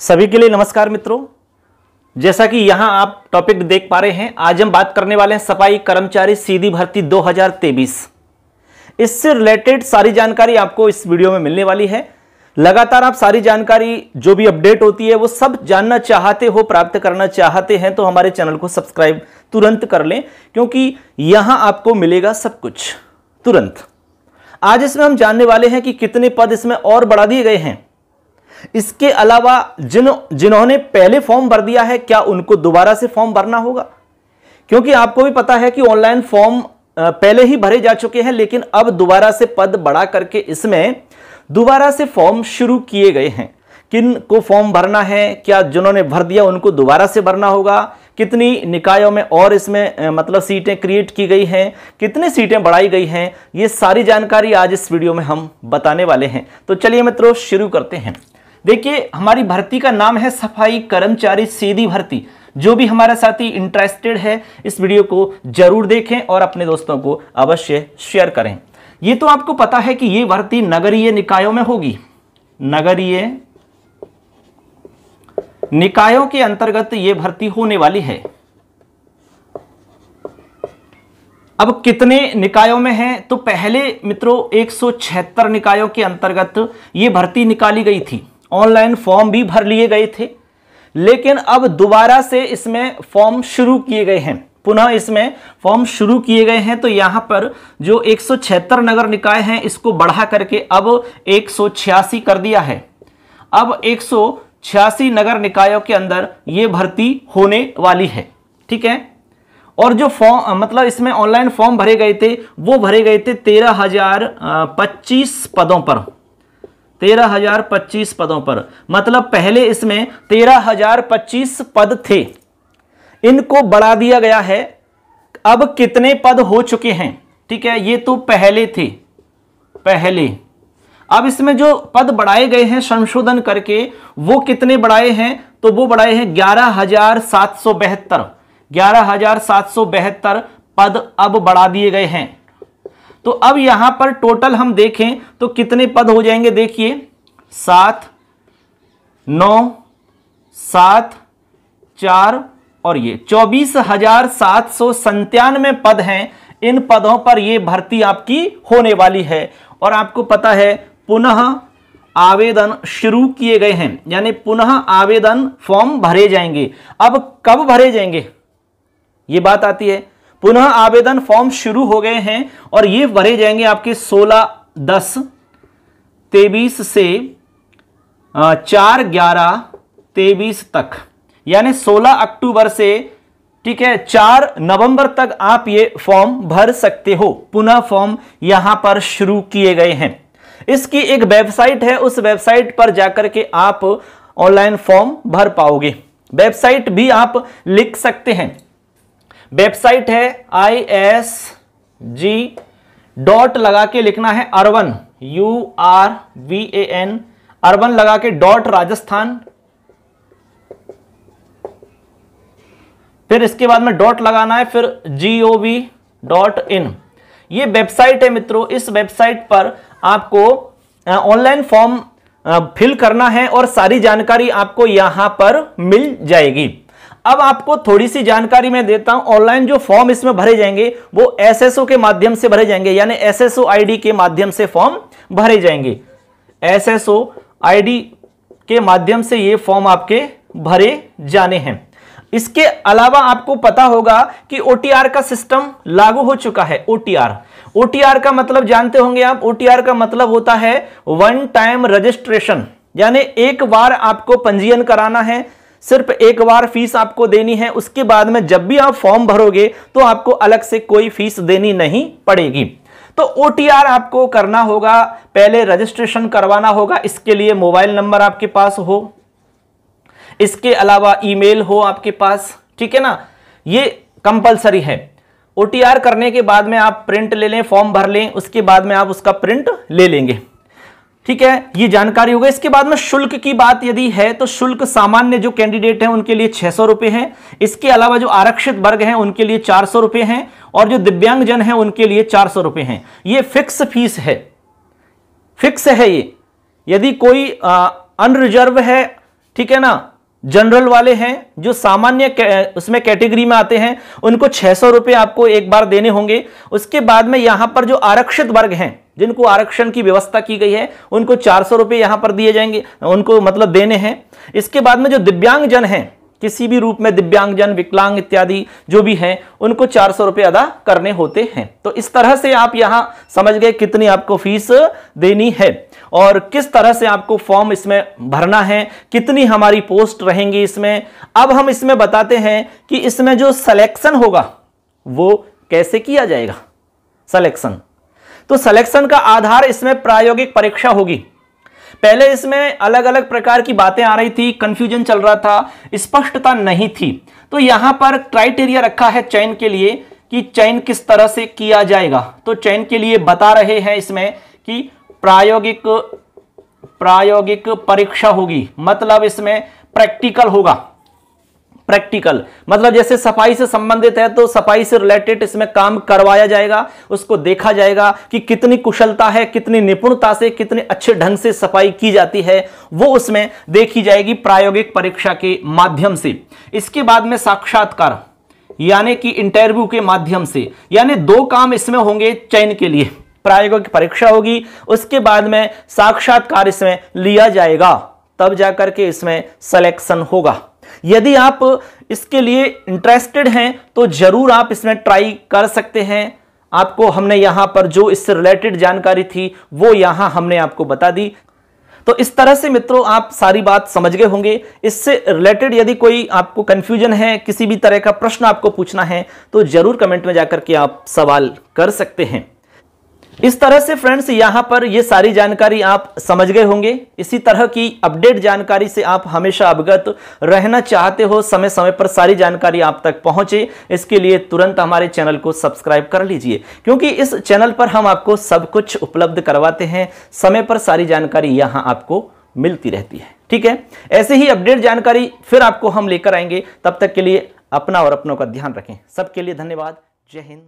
सभी के लिए नमस्कार मित्रों जैसा कि यहां आप टॉपिक देख पा रहे हैं आज हम बात करने वाले हैं सफाई कर्मचारी सीधी भर्ती 2023 इससे रिलेटेड सारी जानकारी आपको इस वीडियो में मिलने वाली है लगातार आप सारी जानकारी जो भी अपडेट होती है वो सब जानना चाहते हो प्राप्त करना चाहते हैं तो हमारे चैनल को सब्सक्राइब तुरंत कर लें क्योंकि यहां आपको मिलेगा सब कुछ तुरंत आज इसमें हम जानने वाले हैं कि कितने पद इसमें और बढ़ा दिए गए हैं इसके अलावा जिन जिन्होंने पहले फॉर्म भर दिया है क्या उनको दोबारा से फॉर्म भरना होगा क्योंकि आपको भी पता है कि ऑनलाइन फॉर्म पहले ही भरे जा चुके हैं लेकिन अब दोबारा से पद बढ़ा करके इसमें दोबारा से फॉर्म शुरू किए गए हैं किन को फॉर्म भरना है क्या जिन्होंने भर दिया उनको दोबारा से भरना होगा कितनी निकायों में और इसमें मतलब सीटें क्रिएट की गई हैं कितनी सीटें बढ़ाई गई हैं ये सारी जानकारी आज इस वीडियो में हम बताने वाले हैं तो चलिए मित्रों शुरू करते हैं देखिए हमारी भर्ती का नाम है सफाई कर्मचारी सीधी भर्ती जो भी हमारा साथी इंटरेस्टेड है इस वीडियो को जरूर देखें और अपने दोस्तों को अवश्य शेयर करें ये तो आपको पता है कि ये भर्ती नगरीय निकायों में होगी नगरीय निकायों के अंतर्गत ये भर्ती होने वाली है अब कितने निकायों में है तो पहले मित्रों 176 निकायों के अंतर्गत ये भर्ती निकाली गई थी ऑनलाइन फॉर्म भी भर लिए गए थे लेकिन अब दोबारा से इसमें फॉर्म शुरू किए गए हैं पुनः इसमें फॉर्म शुरू किए गए हैं तो यहाँ पर जो एक नगर निकाय हैं इसको बढ़ा करके अब एक कर दिया है अब छियासी नगर निकायों के अंदर ये भर्ती होने वाली है ठीक है और जो फॉर्म मतलब इसमें ऑनलाइन फॉर्म भरे गए थे वो भरे गए थे तेरह हजार पच्चीस पदों पर तेरह हजार पच्चीस पदों पर मतलब पहले इसमें तेरह हजार पच्चीस पद थे इनको बढ़ा दिया गया है अब कितने पद हो चुके हैं ठीक है ये तो पहले थे पहले अब इसमें जो पद बढ़ाए गए हैं संशोधन करके वो कितने बढ़ाए हैं तो वो बढ़ाए हैं ग्यारह हजार सात सौ बहत्तर ग्यारह हजार सात सौ बहत्तर पद अब बढ़ा दिए गए हैं तो अब यहां पर टोटल हम देखें तो कितने पद हो जाएंगे देखिए सात नौ सात चार और ये चौबीस हजार सात सौ संतानवे पद हैं इन पदों पर ये भर्ती आपकी होने वाली है और आपको पता है पुनः आवेदन शुरू किए गए हैं यानी पुनः आवेदन फॉर्म भरे जाएंगे अब कब भरे जाएंगे ये बात आती है पुनः आवेदन फॉर्म शुरू हो गए हैं और ये भरे जाएंगे आपके 16 दस तेबीस से चार ग्यारह तेबीस तक यानी 16 अक्टूबर से ठीक है चार नवंबर तक आप ये फॉर्म भर सकते हो पुनः फॉर्म यहां पर शुरू किए गए हैं इसकी एक वेबसाइट है उस वेबसाइट पर जाकर के आप ऑनलाइन फॉर्म भर पाओगे वेबसाइट भी आप लिख सकते हैं वेबसाइट है आई एस जी डॉट लगा के लिखना है urban U R V A N urban लगा के डॉट राजस्थान फिर इसके बाद में डॉट लगाना है फिर जी ओ वी डॉट इन ये वेबसाइट है मित्रों इस वेबसाइट पर आपको ऑनलाइन फॉर्म फिल करना है और सारी जानकारी आपको यहां पर मिल जाएगी अब आपको थोड़ी सी जानकारी मैं देता हूं ऑनलाइन जो फॉर्म इसमें भरे जाएंगे वो एसएसओ के माध्यम से भरे जाएंगे यानी एसएसओ आईडी के माध्यम से फॉर्म भरे जाएंगे एसएसओ आईडी के माध्यम से ये फॉर्म आपके भरे जाने हैं इसके अलावा आपको पता होगा कि ओटीआर का सिस्टम लागू हो चुका है ओटीआर ओटीआर का मतलब जानते होंगे आप ओटीआर का मतलब होता है वन टाइम रजिस्ट्रेशन यानी एक बार आपको पंजीयन कराना है सिर्फ एक बार फीस आपको देनी है उसके बाद में जब भी आप फॉर्म भरोगे तो आपको अलग से कोई फीस देनी नहीं पड़ेगी तो ओ आपको करना होगा पहले रजिस्ट्रेशन करवाना होगा इसके लिए मोबाइल नंबर आपके पास हो इसके अलावा ईमेल हो आपके पास ठीक है ना ये कंपलसरी है ओ करने के बाद में आप प्रिंट ले लें फॉर्म भर लें उसके बाद में आप उसका प्रिंट ले लेंगे ठीक है ये जानकारी होगा इसके बाद में शुल्क की बात यदि है तो शुल्क सामान्य जो कैंडिडेट हैं उनके लिए छह सौ रुपए है इसके अलावा जो आरक्षित वर्ग हैं उनके लिए चार सौ रुपए हैं और जो दिव्यांगजन हैं उनके लिए चार सौ रुपए हैं ये फिक्स फीस है फिक्स है ये यदि कोई अनरिजर्व है ठीक है ना जनरल वाले हैं जो सामान्य उसमें कैटेगरी में आते हैं उनको छह सौ रुपए आपको एक बार देने होंगे उसके बाद में यहां पर जो आरक्षित वर्ग हैं जिनको आरक्षण की व्यवस्था की गई है उनको चार सौ रुपये यहाँ पर दिए जाएंगे उनको मतलब देने हैं इसके बाद में जो दिव्यांग जन हैं किसी भी रूप में दिव्यांगजन विकलांग इत्यादि जो भी हैं उनको चार सौ रुपये अदा करने होते हैं तो इस तरह से आप यहाँ समझ गए कितनी आपको फीस देनी है और किस तरह से आपको फॉर्म इसमें भरना है कितनी हमारी पोस्ट रहेंगी इसमें अब हम इसमें बताते हैं कि इसमें जो सलेक्शन होगा वो कैसे किया जाएगा सलेक्शन तो सिलेक्शन का आधार इसमें प्रायोगिक परीक्षा होगी पहले इसमें अलग अलग प्रकार की बातें आ रही थी कंफ्यूजन चल रहा था स्पष्टता नहीं थी तो यहां पर क्राइटेरिया रखा है चयन के लिए कि चयन किस तरह से किया जाएगा तो चयन के लिए बता रहे हैं इसमें कि प्रायोगिक प्रायोगिक परीक्षा होगी मतलब इसमें प्रैक्टिकल होगा प्रैक्टिकल मतलब जैसे सफाई से संबंधित है तो सफाई से रिलेटेड इसमें काम करवाया जाएगा उसको देखा जाएगा कि कितनी कुशलता है कितनी निपुणता से कितने अच्छे ढंग से सफाई की जाती है वो उसमें देखी जाएगी प्रायोगिक परीक्षा के माध्यम से इसके बाद में साक्षात्कार यानी कि इंटरव्यू के माध्यम से यानी दो काम इसमें होंगे चयन के लिए प्रायोगिक परीक्षा होगी उसके बाद में साक्षात्कार इसमें लिया जाएगा तब जाकर के इसमें सिलेक्शन होगा यदि आप इसके लिए इंटरेस्टेड हैं तो ज़रूर आप इसमें ट्राई कर सकते हैं आपको हमने यहां पर जो इससे रिलेटेड जानकारी थी वो यहां हमने आपको बता दी तो इस तरह से मित्रों आप सारी बात समझ गए होंगे इससे रिलेटेड यदि कोई आपको कंफ्यूजन है किसी भी तरह का प्रश्न आपको पूछना है तो ज़रूर कमेंट में जाकर के आप सवाल कर सकते हैं इस तरह से फ्रेंड्स यहाँ पर ये सारी जानकारी आप समझ गए होंगे इसी तरह की अपडेट जानकारी से आप हमेशा अवगत रहना चाहते हो समय समय पर सारी जानकारी आप तक पहुँचे इसके लिए तुरंत हमारे चैनल को सब्सक्राइब कर लीजिए क्योंकि इस चैनल पर हम आपको सब कुछ उपलब्ध करवाते हैं समय पर सारी जानकारी यहाँ आपको मिलती रहती है ठीक है ऐसे ही अपडेट जानकारी फिर आपको हम लेकर आएंगे तब तक के लिए अपना और अपनों का ध्यान रखें सबके लिए धन्यवाद जय हिंद